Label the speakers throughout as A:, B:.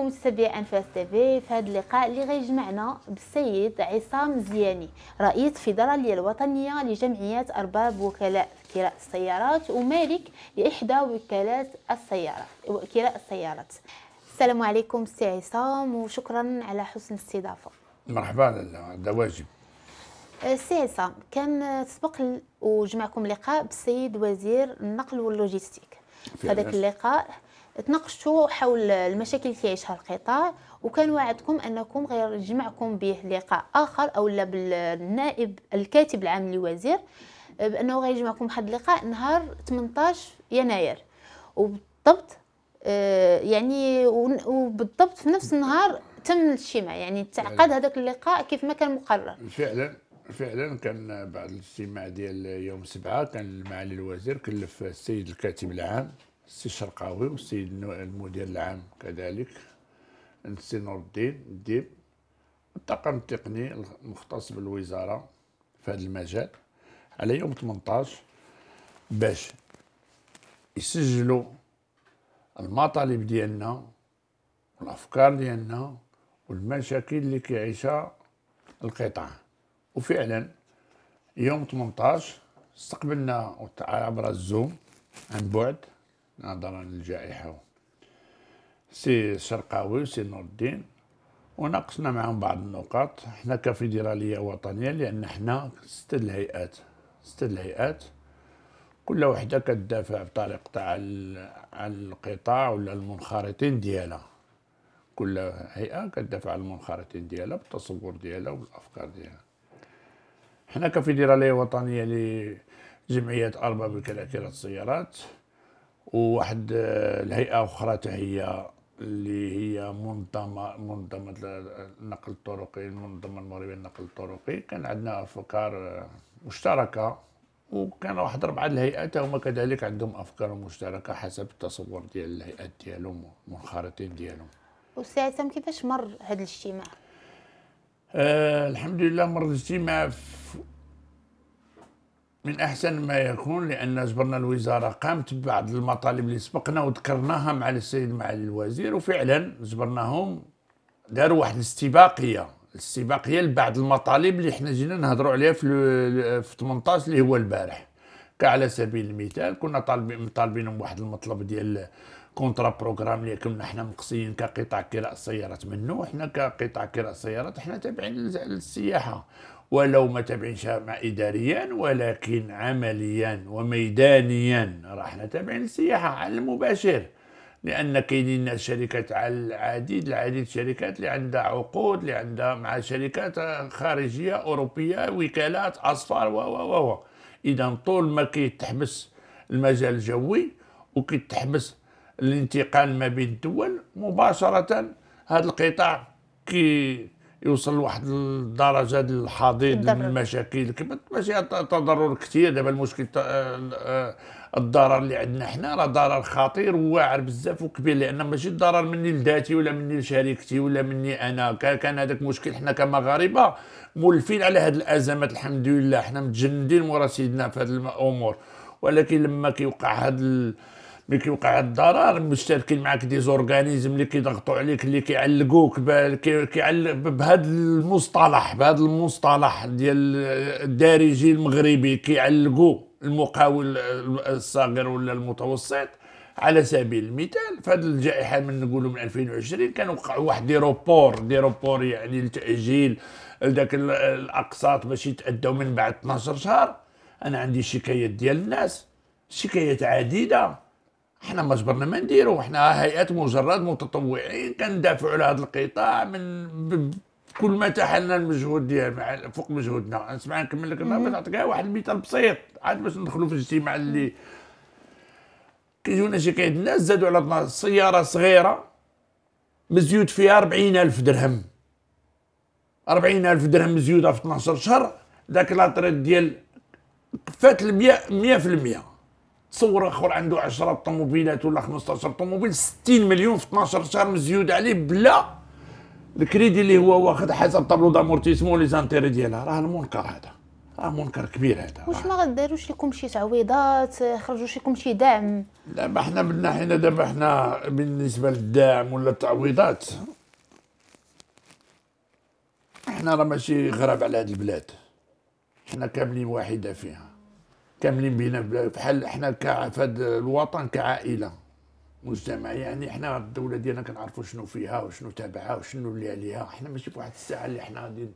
A: بكم متتبعي انفاس تي في في هذا اللقاء اللي غيجمعنا بالسيد عصام زياني رئيس الفيدراليه الوطنيه لجمعيات ارباب وكلاء كراء السيارات ومالك لاحدى وكالات السيارات كراء السيارات السلام عليكم سي عصام وشكرا على حسن الاستضافه
B: مرحبا هذا واجب
A: أه، سي عصام كان سبق وجمعكم لقاء بالسيد وزير النقل واللوجيستيك في هذاك اللقاء تناقشتوا حول المشاكل اللي كيعيشها القطاع وكان وعدكم انكم غير جمعكم به لقاء اخر او لا بالنائب الكاتب العام للوزير بانه غيجمعكم واحد اللقاء نهار 18 يناير وبالضبط آه، يعني وبالضبط في نفس النهار تم الاجتماع يعني تعقد هذاك اللقاء كيف ما كان مقرر
B: فعلا فعلا كان بعد الاجتماع ديال يوم سبعة كان معالي الوزير كلف السيد الكاتب العام السي الشرقاوي والسيد المدير العام كذلك السي نور الدين الديب الطاقم التقني المختص بالوزاره في هذا المجال على يوم 18 باش يسجلوا المطالب ديالنا والافكار ديالنا والمشاكل اللي كيعيشها القطاع وفعلا يوم 18 استقبلنا عبر الزوم عن بعد نظرا للجائحة سي الشرقاوي سي نور الدين وناقشنا معهم بعض النقاط حنا كفيدرالية وطنية لأن حنا ستة الهيئات ستة الهيئات كل وحده كتدافع بطريقه تاع على القطاع ولا المنخرطين ديالها كل هيئه كتدافع على المنخرطين ديالها بالتصور ديالها والافكار ديالها حنا كفيدراليه وطنيه لجمعيه ارباب الكراكره السيارات وواحد آه، الهيئه اخرى هي اللي هي منظمه منظمه النقل الطرقي المنظمه المغربيه للنقل الطرقي كان عندنا افكار آه، مشتركه
A: وكان واحد ربعه
B: الهيئات هما كذلك عندهم افكار مشتركه حسب التصور ديال الهيئات ديالهم والمنخرطين ديالهم
A: استاذ عصام كيفاش مر هذا الاجتماع؟
B: آه الحمد لله مر الاجتماع من احسن ما يكون لان جبرنا الوزاره قامت ببعض المطالب اللي سبقنا وذكرناها مع السيد معالي الوزير وفعلا جبرناهم داروا واحد الاستباقيه الاستباقيه لبعض المطالب اللي حنا جينا نهضروا عليها في في 18 اللي هو البارح كعلى سبيل المثال كنا طالبين طالبينهم واحد المطلب ديال كونترا بروغرام اللي كنا حنا مقصيين كقطاع كراء السيارات منه وحنا كقطاع كراء السيارات حنا تابعين للسياحه ولو ما تابعينش اداريا ولكن عمليا وميدانيا راح نتابعين السياحه على المباشر لان كاينين شركات على العديد العديد الشركات اللي عندها عقود اللي عندها مع شركات خارجيه اوروبيه وكالات اصفار و و و اذا طول ما كيتحبس المجال الجوي وكيتحبس الانتقال ما بين الدول مباشره هذا القطاع كي يوصل لواحد الدرجه ديال الحضيض من المشاكل كما ماشي تضرر كثير دابا المشكل آه، آه، الضرر اللي عندنا حنا راه ضرر خطير وواعر بزاف وكبير لان ماشي الضرر مني لذاتي ولا مني لشريكتي ولا مني انا كان هذاك مشكل حنا كمغاربه مولفين على هذه الازمات الحمد لله حنا متجندين مورا سيدنا في هذه الامور ولكن لما كيوقع هذا ملي كيوقع الضرر مشتركين معك دي زورغانيزم اللي كيضغطوا عليك اللي كيعلقوك كيعلق بهذا المصطلح بهذا المصطلح ديال الدارجي المغربي كيعلقوا المقاول الصغير ولا المتوسط على سبيل المثال فهاد الجائحه من نقولوا من 2020 كان وقع واحد دي روبور دي روبور يعني لتاجيل لذاك الاقساط باش يتاداو من بعد 12 شهر انا عندي شكايات ديال الناس شكايات عديده احنا ما جبرنا ما نديرو احنا هيئات مجرد متطوعين كندافعوا على هذا القطاع من كل ما تحلنا المجهود ديالنا فوق مجهودنا اسمع نكمل لك الرابط نعطيك واحد المثال بسيط عاد باش ندخلوا في الاجتماع اللي كيجونا شي كاين الناس زادوا على سياره صغيره مزيود فيها 40000 درهم 40000 درهم مزيوده في 12 شهر ذاك لاطريت ديال كفات 100 100% تصور اخر عنده 10 طوموبيلات ولا 15 طوموبيل 60 مليون في 12 شهر مزيود عليه بلا الكريدي اللي هو واخد حسب طابلو دامورتيسمون لي زانتيري ديالها راه المنكر هذا راه منكر كبير هذا
A: واش ما داروش لكم شي تعويضات خرجوا لكم شي دعم
B: لا ما حنا من ناحينا دابا حنا بالنسبه للدعم ولا التعويضات حنا راه ماشي غراب على هذه البلاد حنا كاملين واحده فيها كاملين بينا بحال احنا كفاد الوطن كعائله مجتمع يعني احنا الدوله ديالنا كنعرفوا شنو فيها وشنو تابعها وشنو اللي عليها احنا ماشي بواحد الساعه اللي احنا غادي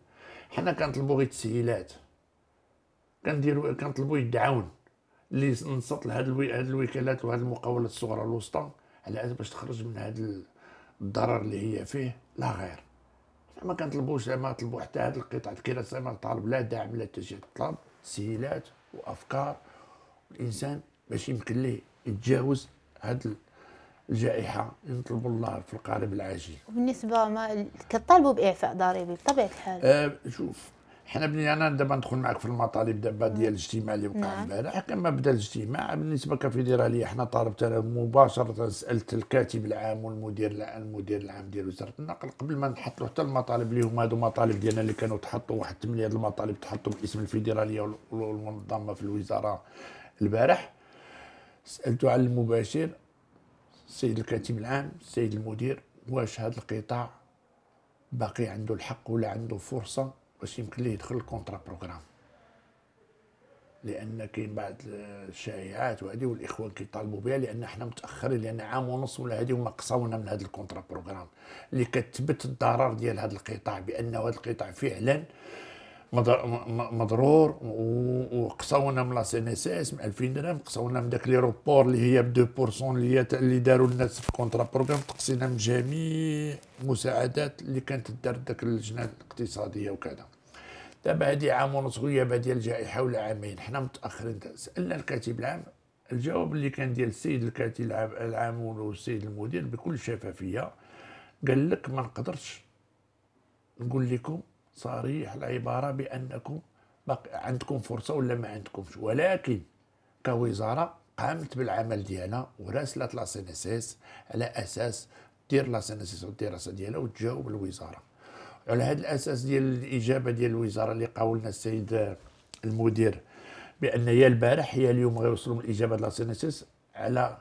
B: حنا كنطلبوا غير التسهيلات كنديروا كنطلبوا يدعون اللي نصط لهاد الوي... هاد الوكالات وهاد المقاولات الصغرى الوسطى على اساس باش تخرج من هاد الضرر اللي هي فيه لا غير حنا ما كنطلبوش ما طلبوا حتى هاد القطعه الكراسه ما طالب لا دعم لا تجي طلب تسهيلات وافكار الانسان باش يمكن ليه يتجاوز هاد الجائحه نطلب الله في القارب العاجل
A: وبالنسبه ما كطالبوا باعفاء ضريبي بطبيعه الحال
B: أه شوف حنا بني انا دابا ندخل معك في المطالب دابا ديال الاجتماع اللي وقع نعم. البارح كما بدا الاجتماع بالنسبه كفيدراليه حنا طالبت انا مباشره سالت الكاتب العام والمدير العام المدير العام ديال وزاره النقل قبل ما نحط له حتى المطالب اللي هما هادو المطالب ديالنا اللي كانوا تحطوا واحد الثمانيه المطالب تحطوا باسم الفيدراليه والمنظمه في الوزاره البارح سالته على المباشر السيد الكاتب العام السيد المدير واش هذا القطاع باقي عنده الحق ولا عنده فرصه باش يمكن ليه يدخل الكونترا بروغرام لان كاين بعض الشائعات وهذه والاخوان كيطالبوا بها لان حنا متاخرين لان عام ونص ولا هذه وما قصونا من هذا الكونترا بروغرام اللي كتثبت الضرر ديال هذا القطاع بانه هذا القطاع فعلا مضرور وقصونا من لا سي ان اس اس 2000 درهم قصونا من داك لي روبور اللي هي ب 2% اللي هي اللي داروا الناس في كونترا بروغرام تقصينا من جميع المساعدات اللي كانت دار داك اللجنه الاقتصاديه وكذا دابا هادي عام ونص ويا ديال الجائحه ولا عامين حنا متاخرين سالنا الكاتب العام الجواب اللي كان ديال السيد الكاتب العام والسيد المدير بكل شفافيه قال لك ما نقدرش نقول لكم صريح العبارة بأنكم عندكم فرصة ولا ما عندكمش ولكن كوزارة قامت بالعمل ديالها وراسلت لا سي اس اس على اساس دير لا سي اس اس الدراسه ديالها وتجاوب الوزاره على هذا الاساس ديال الاجابه ديال الوزاره اللي قاولنا السيد المدير بان يا البارح يا اليوم غيوصلوا الاجابه ديال لا سي اس اس على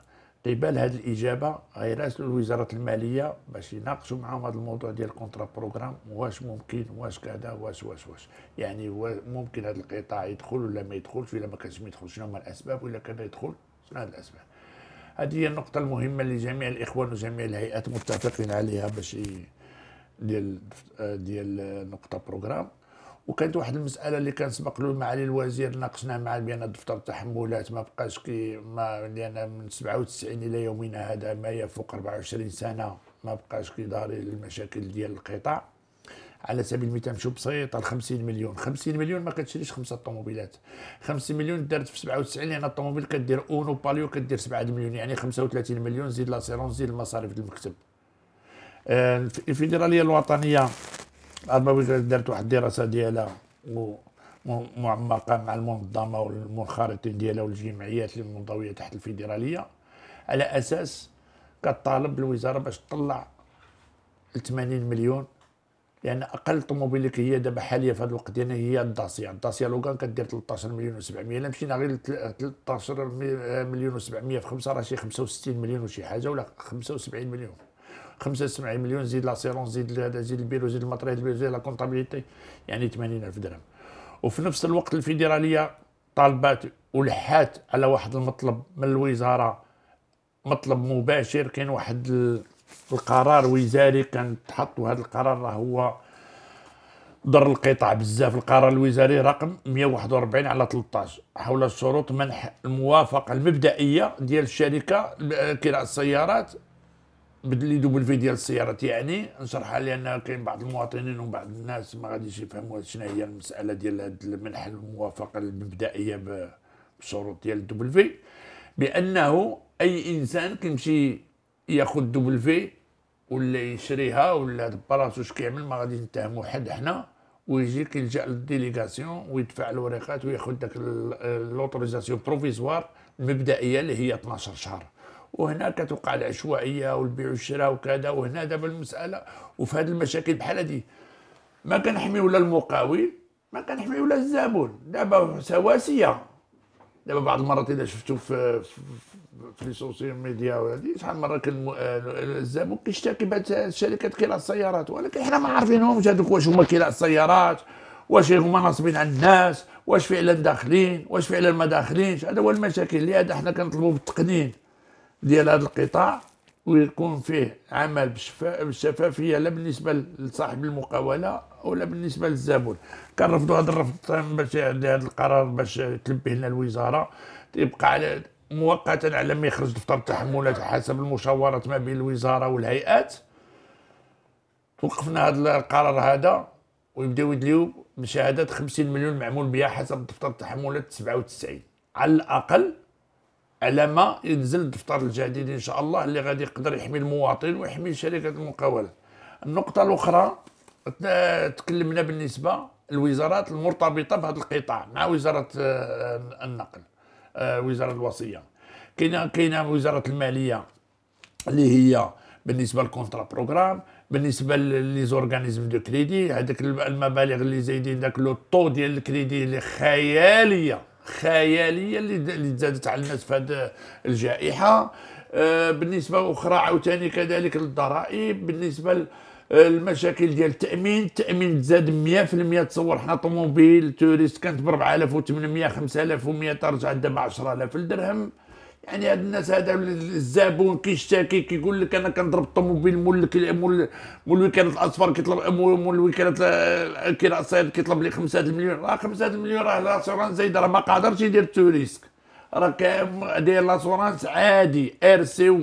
B: قبل هذه الاجابه غيراسلوا الوزاره الماليه باش يناقشوا معاهم هذا الموضوع ديال الكونترا بروغرام واش ممكن واش كذا واش واش واش يعني ممكن هذا القطاع يدخل ولا ما يدخلش ولا ما كانش ما يدخلش شنو هما الاسباب ولا كذا يدخل شنو هذه الاسباب هذه هي النقطه المهمه اللي جميع الاخوان وجميع الهيئات متفقين عليها باش ديال ديال نقطه بروغرام وكانت واحد المساله اللي كان سبق له معالي الوزير ناقشنا مع بان دفتر التحملات ما بقاش كي ما لان يعني من 97 الى يومنا هذا ما يفوق 24 سنه ما بقاش كي المشاكل ديال القطاع على سبيل المثال نمشيو بسيط 50 مليون 50 مليون ما كتشريش خمسه طوموبيلات 50 مليون دارت في 97 لان يعني الطوموبيل كدير اونو باليو كدير 7 مليون يعني 35 مليون زيد لاسيرون زيد المصاريف المكتب آه، الفيدراليه الوطنيه المهم دارت واحد الدراسه ديالها ومعمقه مع المنظمه والمنخرطين ديالها والجمعيات المنضويه تحت الفيدراليه على اساس كطالب الوزاره باش تطلع 80 مليون لان يعني اقل طوموبيل اللي هي دابا حاليا في هذا الوقت ديالنا هي الداسيا الداسيا لوغان كدير 13 مليون و700 الا مشينا غير 13 مليون و700 في خمسه راه شي 65 مليون وشي حاجه ولا 75 مليون خمسة سبعين مليون زيد لاسيرونس زيد هذا زيد البيرو زيد الماتريال البيرو زيد لا كونطابيليتي يعني 80000 درهم وفي نفس الوقت الفيدراليه طالبات ولحات على واحد المطلب من الوزاره مطلب مباشر كاين واحد القرار وزاري كان تحط وهذا القرار راه هو ضر القطاع بزاف القرار الوزاري رقم 141 على 13 حول الشروط منح الموافقه المبدئيه ديال الشركه كراء السيارات بدلي دوبل في ديال السيارات يعني نشرحها لان كاين بعض المواطنين وبعض الناس ما غاديش يفهموا شنو هي المساله ديال هذا المنح الموافقه المبدئيه بالشروط ديال الدوبل في بانه اي انسان كيمشي ياخذ دوبل في ولا يشريها ولا براسو اش كيعمل ما غاديش نتهموا حد حنا ويجي كيلجا للديليغاسيون ويدفع الوريقات وياخذ داك لوتوريزاسيون بروفيزوار المبدئيه اللي هي 12 شهر وهناك كتوقع العشوائيه والبيع والشراء وكذا وهنا دابا المساله وفي هذه المشاكل بحال هذه ما كنحمي لا المقاول ما كنحمي لا الزبون دابا سواسيه دابا بعض المرات اذا شفتو في في السوشيال سوسيال ميديا وهادي شحال مره كان الزبون كيشتكي بهاد الشركات كيلاع السيارات ولكن حنا ما عارفينهمش هادوك واش هما كيلاع السيارات واش هما ناصبين على الناس واش فعلا داخلين واش فعلا ما داخلينش هذا هو المشاكل لهذا حنا كنطلبوا بالتقنين ديال هذا القطاع ويكون فيه عمل بشفافية لا بالنسبه لصاحب المقاوله ولا بالنسبه للزبون كنرفضوا هذا الرفض باش هذا القرار باش تلبيه لنا الوزاره تبقى على مؤقتا على ما يخرج دفتر التحملات حسب المشاورات ما بين الوزاره والهيئات وقفنا هذا القرار هذا ويبداو يدليو بشهادات 50 مليون معمول بها حسب دفتر التحملات 97 على الاقل على ما ينزل الدفتر الجديد ان شاء الله اللي غادي يقدر يحمي المواطن ويحمي شركه المقاولات النقطه الاخرى تكلمنا بالنسبه الوزارات المرتبطه بهذا القطاع مع وزاره آه، النقل آه، وزاره الوصيه كاينه كاينه وزاره الماليه اللي هي بالنسبه للكونترا بروغرام بالنسبه لي زورغانيزم دو كريدي هذاك المبالغ اللي زايدين داك لو طو ديال الكريدي اللي خياليه خياليه اللي زادت على الناس في هذه الجائحه آه، بالنسبه اخرى عاوتاني كذلك للضرائب بالنسبه المشاكل آه، ديال التامين التامين تزاد 100% تصور حنا طوموبيل توريست كانت ب 4800 5100 رجعت دابا 10000 الدرهم يعني هاد الناس هذا الزبون كيشتكي كيقول لك انا كنضرب الطوموبيل مول مول مول الوكاله الاصفر كيطلب مول الوكاله الكراسات كيطلب لي 5 مليون آه، راه 5 مليون راه لاسورانس زايده راه ما قادرش يدير توريسك راه كاين داير لاسورانس عادي سي آه،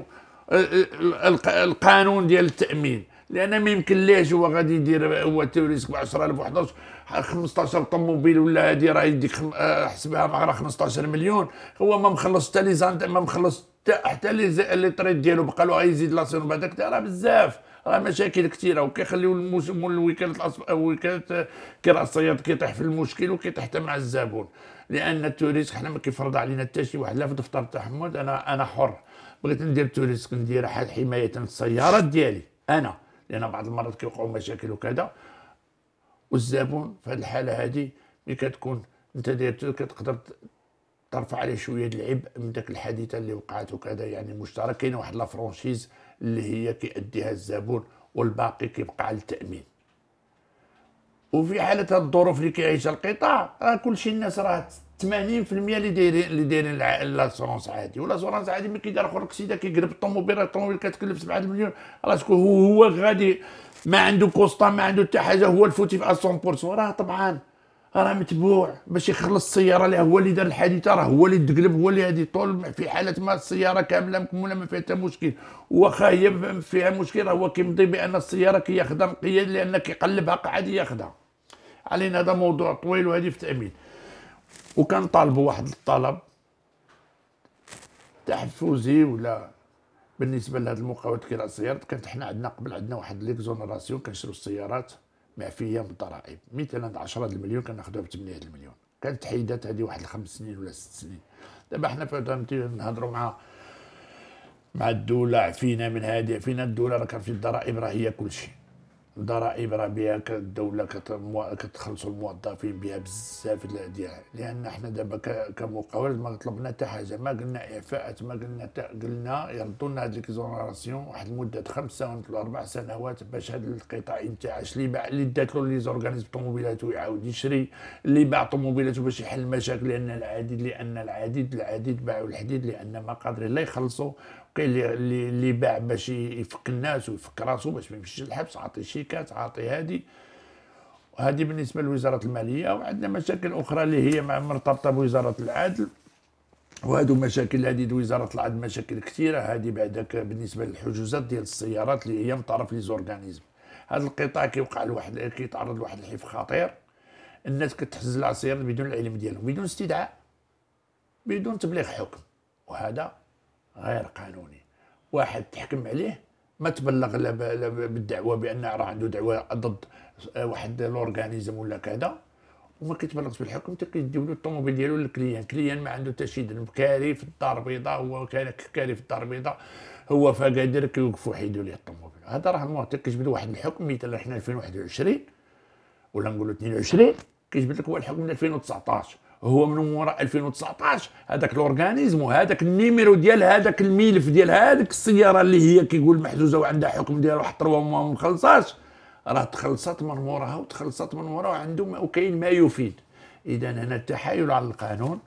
B: آه، القانون ديال التامين لان ما يمكن ليش هو غادي يدير هو توريسك ب 10000 و 11 15 طوموبيل ولا هذه راه يديك آه، حسبها مع 15 مليون هو ما مخلص حتى لي زانت ما مخلص حتى لي طريت ديالو بقى له غيزيد لاسيون بعد راه بزاف راه مشاكل كثيره وكيخليو الموسم الويكات كي كراء الصياد كيطيح في المشكل وكيطيح حتى مع الزبون لان التوريست حنا ما كيفرض علينا حتى شي واحد لا في دفتر التحمل انا انا حر بغيت ندير التوريست ندير حمايه السيارات ديالي انا لان بعض المرات كيوقعوا مشاكل وكذا والزبون في هذه الحاله هذه ملي كتكون انت داير كتقدر ترفع عليه شويه العبء من داك الحادثه اللي وقعت وكذا يعني مشترك كاينه واحد لافرونشيز اللي هي كيأديها الزبون والباقي كيبقى على التامين وفي حاله الظروف اللي كيعيشها القطاع راه كلشي الناس راه 80% اللي دايرين اللي دايرين لاسورونس عادي ولاسورونس عادي ملي كيدير اخر اكسيده كيقلب الطوموبيل الطوموبيل كتكلف 7 مليون راه شكون هو غادي ما عنده كوستا ما عنده حتى حاجه هو الفوتيف 100% راه طبعا راه متبوع باش يخلص السياره اللي هو اللي دار الحادثه راه هو اللي تقلب هو اللي هذه طول في حاله ما السياره كامله مكمله ما فيها حتى مشكل واخا هي فيها مشكل راه هو كيمضي بان السياره كياخذها كي لان كيقلبها قاعد ياخذها علينا هذا موضوع طويل وهذه في تامين وكنطالبوا واحد الطلب تحفزي ولا بالنسبه لهاد المقاولات كيرعى السيارات كانت حنا عندنا قبل عندنا واحد ليكزونيراسيون كنشرو السيارات معفيه من الضرائب مثلا 10 المليون كناخذوها ب 8 المليون كانت حيدات هذه واحد خمس سنين ولا ست سنين دابا حنا فهمتي نهضروا مع مع الدوله عفينا من هذه عفينا الدوله راه كان في الضرائب راه هي كل شيء ضرائب راه بها الدوله كتخلصوا الموظفين بها بزاف ديالها لان حنا دابا كمقاولات ما طلبنا حتى حاجه ما قلنا اعفاءات ما قلنا تا قلنا يردوا لنا هذيك ليزونراسيون واحد المده خمس سنوات ولا اربع سنوات باش هذا القطاع ينتعش اللي باع اللي دات له لي زورغانيزم طوموبيلاته يعاود يشري اللي باع طوموبيلاته باش يحل مشاكل لان العديد لان العديد العديد باعوا الحديد لان ما قادرين لا يخلصوا اللي اللي باع باش يفك الناس ويفك راسو باش ما يمشيش الحبس عاطي شيكات عاطي هادي وهذه بالنسبه لوزاره الماليه وعندنا مشاكل اخرى اللي هي مرتبطه بوزاره العدل وهادو مشاكل هذه وزاره العدل مشاكل كثيره هذه بعدك بالنسبه للحجوزات ديال السيارات اللي هي من طرف لي زورغانيزم هذا القطاع كيوقع لواحد كيتعرض لواحد الحيف خطير الناس كتحزل على السيارات بدون العلم ديالهم بدون استدعاء بدون تبليغ حكم وهذا غير قانوني واحد تحكم عليه ما تبلغ لا بالدعوه بان راه عنده دعوه ضد واحد لورغانيزم ولا كذا وما كيتبلغش بالحكم كيديو له الطوموبيل ديالو للكليان كليان ما عنده حتى شي ذنب كاري في الدار البيضاء هو كاري في الدار البيضاء هو فقادر كيوقفوا حيدوا ليه الطوموبيل هذا راه المعطي كيجبد واحد الحكم مثلا حنا 2021 ولا نقولوا 22 كيجبد لك هو الحكم من 2019 هو من وراء 2019 هذاك الاورغانيزم وهذاك النيميرو ديال هذاك الملف ديال هذيك السياره اللي هي كيقول محجوزه وعندها حكم ديال واحد وحطروها وما مخلصاش راه تخلصت من موراها وتخلصت من موراها وعندهم وكاين ما يفيد اذا هنا التحايل على القانون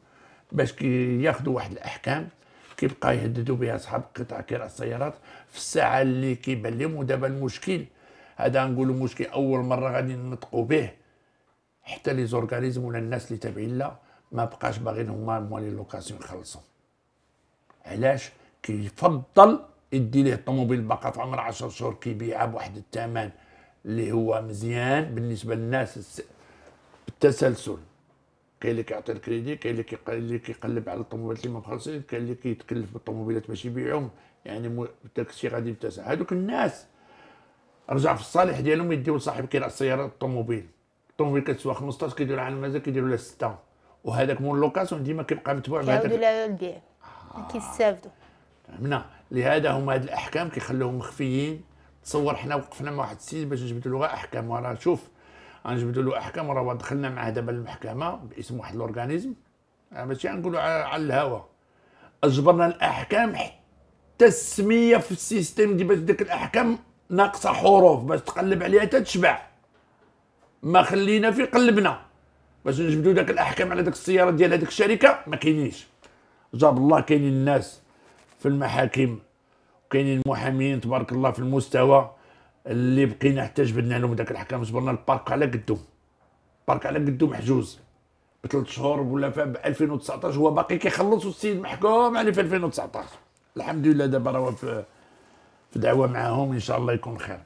B: باش ياخذوا واحد الاحكام كيبقى يهددوا بها اصحاب قطع كراء السيارات في الساعه اللي كيبان لهم ودابا المشكل هذا نقولوا مشكل اول مره غادي ننطقوا به حتى لي زورغانيزم ولا الناس اللي تابعين لها ما بقاش باغيين هما موالي لوكاسيون يخلصوا علاش كيفضل يدي ليه الطوموبيل باقا في عمر 10 شهور كيبيعها بواحد الثمن اللي هو مزيان بالنسبه للناس بالتسلسل كاين اللي كيعطي الكريدي كاين اللي اللي كيقلب على الطوموبيلات اللي ما مخلصين كاين اللي كيتكلف بالطوموبيلات باش يبيعهم يعني داكشي غادي يتسع هذوك الناس رجع في الصالح ديالهم يديو لصاحب كيرا السياره الطوموبيل الطوموبيل كتسوى 15 كيديروا على المازال كيديروا لها 6 وهذاك مول لوكاسيون ديما كيبقى متبوع بهذاك
A: يعاودوا البيع آه. كيستافدوا
B: فهمنا لهذا هما هاد الاحكام كيخلوهم مخفيين تصور حنا وقفنا مع واحد السيد باش نجبدوا له احكام وراه شوف غنجبدوا له احكام وراه دخلنا معاه دابا المحكمه باسم واحد الاورغانيزم آه، ماشي غنقولوا على الهوا اجبرنا الاحكام حتى السميه في السيستم دي باش ديك الاحكام ناقصه حروف باش تقلب عليها تتشبع ما خلينا في قلبنا باش نجبدوا داك الاحكام على داك السياره ديال هذيك الشركه ما كاينينش جاب الله كاينين الناس في المحاكم وكاينين المحامين تبارك الله في المستوى اللي بقينا حتى جبدنا لهم داك الاحكام جبرنا البارك على قدو البارك على قدو محجوز بثلاث شهور ولا ب 2019 هو باقي كيخلص والسيد محكوم عليه يعني في 2019 الحمد لله دابا راه في في دعوه معاهم ان شاء الله يكون خير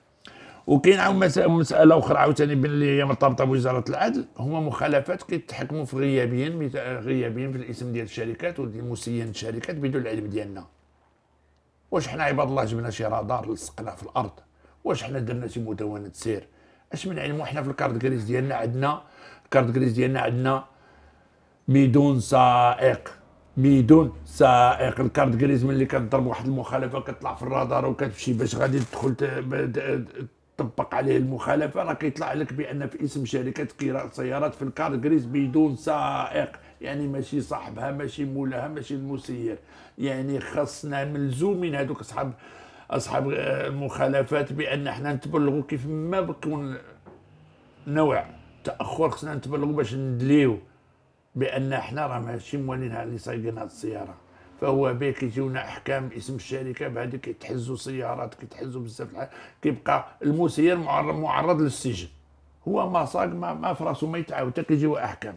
B: وكاين عاود مساله اخرى عاوتاني اللي هي مرتبطه بوزاره العدل هما مخالفات كيتحكموا في غيابين غيابين في الاسم ديال الشركات وديال الشركات بدون العلم ديالنا واش حنا عباد الله جبنا شي رادار لصقناه في الارض واش حنا درنا شي مدونه سير اش من علم وحنا في الكارد كريز ديالنا عندنا الكارد كريز ديالنا عندنا بدون سائق بدون سائق الكارد كريز ملي كتضرب واحد المخالفه كتطلع في الرادار وكتمشي باش غادي تدخل طبق عليه المخالفه راه كيطلع لك بان في اسم شركه كراء سيارات في الكار الكارغريز بدون سائق يعني ماشي صاحبها ماشي مولاها ماشي المسير يعني خاصنا ملزومين هذوك اصحاب اصحاب آه، المخالفات بان حنا نتبلغوا كيف ما بكون نوع تاخر خصنا نتبلغوا باش ندليو بان حنا راه ماشي موالين اللي سايقين هذه السياره فهو به كيجيونا احكام باسم الشركه بعد كيتحزوا سيارات كيتحزوا بزاف الحاجات كيبقى المسير معرض معرض للسجن هو ما صاق ما, ما في راسو ما يتعاود حتى كيجيو احكام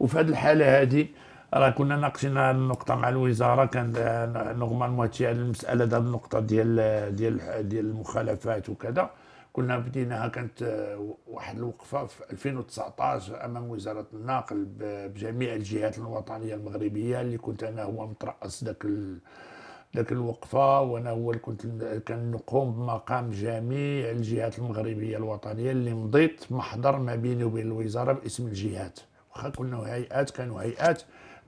B: وفي هذه الحاله هذه راه كنا ناقشنا النقطه مع الوزاره كان نورمالمون هادشي على المساله ديال النقطه ديال ديال ديال المخالفات وكذا كنا بديناها كانت واحد الوقفة في 2019 أمام وزارة الناقل بجميع الجهات الوطنية المغربية اللي كنت أنا هو مترأس ذاك ذاك الوقفة وأنا هو اللي كنت كنقوم بمقام جميع الجهات المغربية الوطنية اللي مضيت محضر ما بيني وبين الوزارة باسم الجهات واخا كنا هيئات كانوا هيئات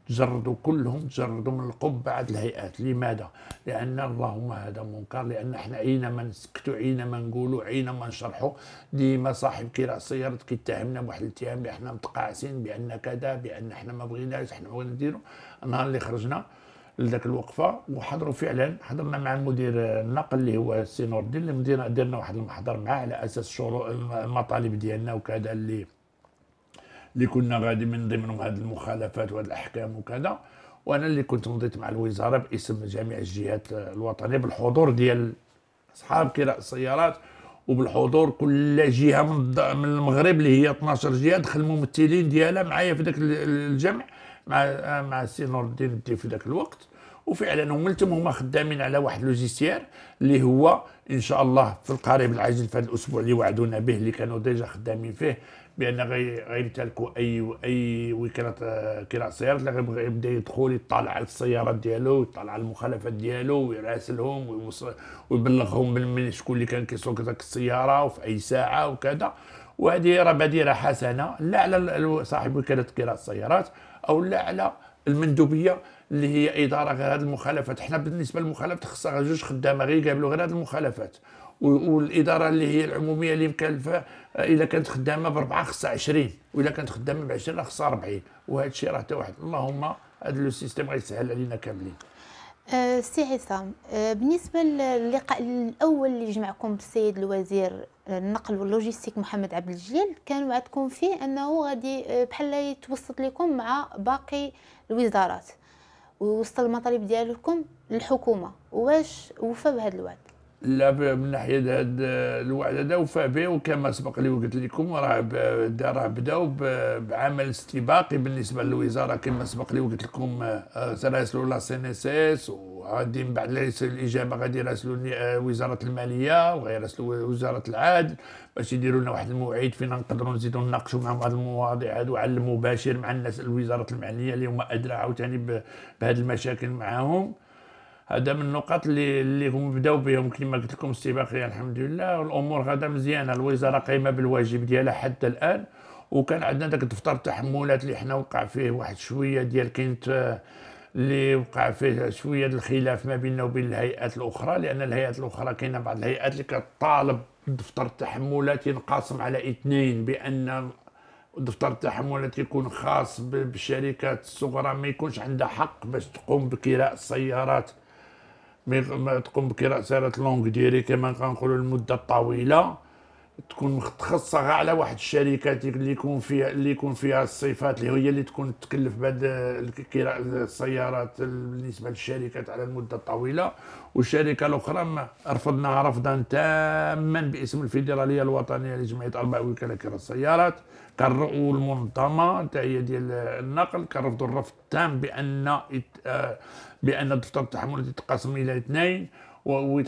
B: تجردوا كلهم تجردوا من القبعة الهيئات لماذا؟ لأن اللهم هذا منكر لأن احنا اينما نسكتوا اينما نقولوا اينما نشرحوا ديما صاحب كراع سيارة كيتهمنا بواحد الاتهام بأحنا متقاعسين بأن كذا بأن احنا ما بغيناش احنا بغينا نديروا النهار اللي خرجنا لذاك الوقفه وحضروا فعلا حضرنا مع المدير النقل اللي هو السي نور الدين اللي درنا واحد المحضر معاه على اساس شروط المطالب ديالنا وكذا اللي اللي كنا غادي من ضمنهم هذه المخالفات وهذه الاحكام وكذا وانا اللي كنت مضيت مع الوزاره باسم جميع الجهات الوطنيه بالحضور ديال اصحاب كراء السيارات وبالحضور كل جهه من المغرب اللي هي 12 جهه دخل الممثلين ديالها معايا في ذاك الجمع مع مع السي نور الدين في ذاك الوقت وفعلا ولتم هما خدامين على واحد لوجيسيير اللي هو ان شاء الله في القريب العاجل في هذا الاسبوع اللي وعدونا به اللي كانوا ديجا خدامين فيه بان غير يمتلكوا اي اي وكاله كراء سيارات لا يبدا يدخل يطلع على السيارات ديالو يطلع على المخالفات ديالو ويراسلهم ويبلغهم من شكون اللي كان كيسوق ذاك السياره وفي اي ساعه وكذا وهذه راه بادره حسنه لا على صاحب وكاله كراء السيارات او لا على المندوبيه اللي هي اداره غير هذه المخالفات حنا بالنسبه للمخالفات خصها جوج خدامه غير يقابلوا غير هذه المخالفات والاداره اللي هي العموميه اللي مكلفه إذا كانت خدامه بربعة خصها 20 والا كانت خدامه ب 20 خصها 40 وهذا الشيء راه حتى واحد اللهم هذا لو سيستيم غيسهل علينا كاملين
A: أه، سي عصام أه، بالنسبه للقاء الاول اللي جمعكم بالسيد الوزير أه، النقل واللوجيستيك محمد عبد الجليل كان وعدكم فيه انه غادي بحال يتوسط لكم مع باقي الوزارات ووسط المطالب ديالكم للحكومه واش وفى بهذا الوعد
B: لا من ناحيه هاد الوعد هذا وفى به وكما سبق لي وقلت لكم راه راه بداو بعمل استباقي بالنسبه للوزاره كما سبق لي وقلت لكم آه، سيراسلوا لا سي ان اس اس وغادي من بعد الاجابه غادي يراسلوا آه، وزاره الماليه وغيراسلوا وزاره العدل باش يديروا لنا واحد الموعد فين نقدروا نزيدوا نناقشوا معهم هذه المواضيع هذو على المباشر مع الناس الوزاره المعنيه اللي هما ادرى عاوتاني بهذه المشاكل معاهم هذا من النقاط اللي اللي هم بداو بهم كما قلت لكم السباقيه الحمد لله الامور غادا مزيانه الوزاره قايمه بالواجب ديالها حتى الان وكان عندنا داك دفتر التحملات اللي حنا وقع فيه واحد شويه ديال كنت آه، اللي وقع فيه شويه الخلاف ما بيننا وبين الهيئات الاخرى لان الهيئات الاخرى كاينه بعض الهيئات اللي كطالب دفتر التحملات ينقسم على اثنين بان دفتر التحملات يكون خاص بالشركات الصغرى ما يكونش عندها حق باش تقوم بكراء السيارات ما تقوم سيارات لونغ ديري كما كنقولوا المده الطويله تكون متخصصه على واحد الشركات اللي يكون فيها اللي يكون فيها الصفات اللي هي اللي تكون تكلف بهاد السيارات بالنسبه للشركات على المده الطويله والشركه الاخرى رفضناها رفضا تاما باسم الفيدراليه الوطنيه لجمعيه اربع كراء السيارات والمنظمه تاع هي ديال النقل كنرفضوا الرفض التام بان آه، بان دفتر التحمل يتقاسم الى اثنين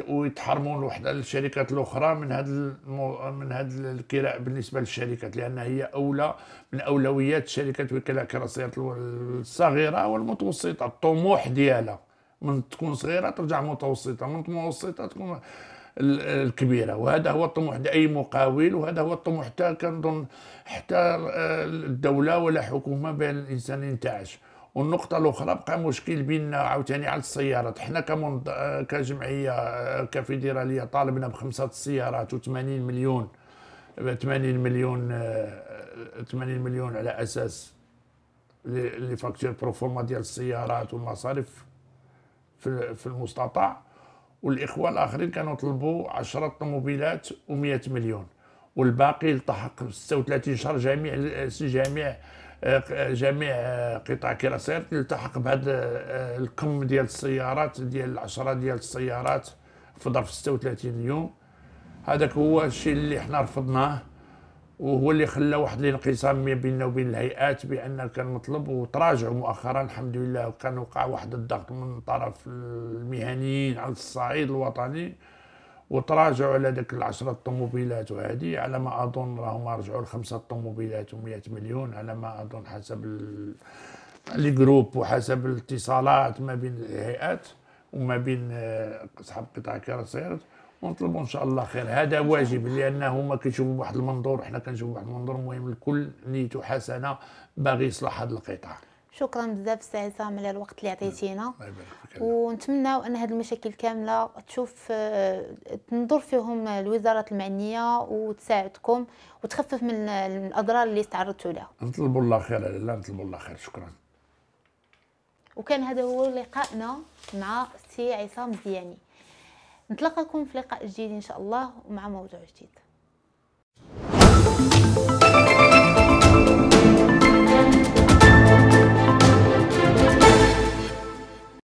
B: ويتحرموا الوحده للشركات الاخرى من هذا المو... من هذا الكراء بالنسبه للشركات لان هي اولى من اولويات شركه وكلاء كراسيات الصغيره والمتوسطه الطموح ديالها من تكون صغيره ترجع متوسطه من متوسطه تكون الكبيره وهذا هو الطموح لاي مقاول وهذا هو الطموح حتى كنظن حتى آه، الدوله ولا حكومه بان الانسان ينتعش والنقطه الاخرى بقى مشكل بيننا عاوتاني على السيارات حنا كمنض... كجمعيه كفيدراليه طالبنا بخمسه السيارات و80 مليون 80 مليون 80 مليون على اساس لي فاكتور بروفورما ديال السيارات والمصاريف في المستطاع والاخوه الاخرين كانوا طلبوا 10 طوموبيلات و100 مليون والباقي التحق ب 36 شهر جميع جميع جميع قطاع كراسير التحق بهذا آه، الكم ديال السيارات ديال العشرة ديال السيارات في ظرف 36 يوم هذاك هو الشيء اللي حنا رفضناه وهو اللي خلى واحد الانقسام ما بيننا وبين الهيئات بان كان مطلب وتراجعوا مؤخرا الحمد لله وكان وقع واحد الضغط من طرف المهنيين على الصعيد الوطني وتراجعوا على ديك العشرة طوموبيلات وهذه على ما اظن راهما رجعوا لخمسه طوموبيلات و100 مليون على ما اظن حسب لي جروب وحسب الاتصالات ما بين الهيئات وما بين اصحاب آه، قطاع الكراسير ونطلبوا ان شاء الله خير هذا واجب لانه ما كيشوفوا بواحد المنظور حنا كنشوفوا بواحد المنظور المهم الكل نيته حسنه باغي يصلح هذا القطاع
A: شكرا بزاف سي عصام على الوقت اللي عطيتينا نعم، ونتمنى ان هذه المشاكل كامله تشوف آه، تنظر فيهم الوزارات المعنيه وتساعدكم وتخفف من الاضرار اللي تعرضتوا لها
B: نطلبوا الله خير لا نطلبوا الله خير شكرا
A: وكان هذا هو لقائنا مع سي عصام دياني نتلقاكم في لقاء جديد ان شاء الله ومع موضوع جديد Thank you.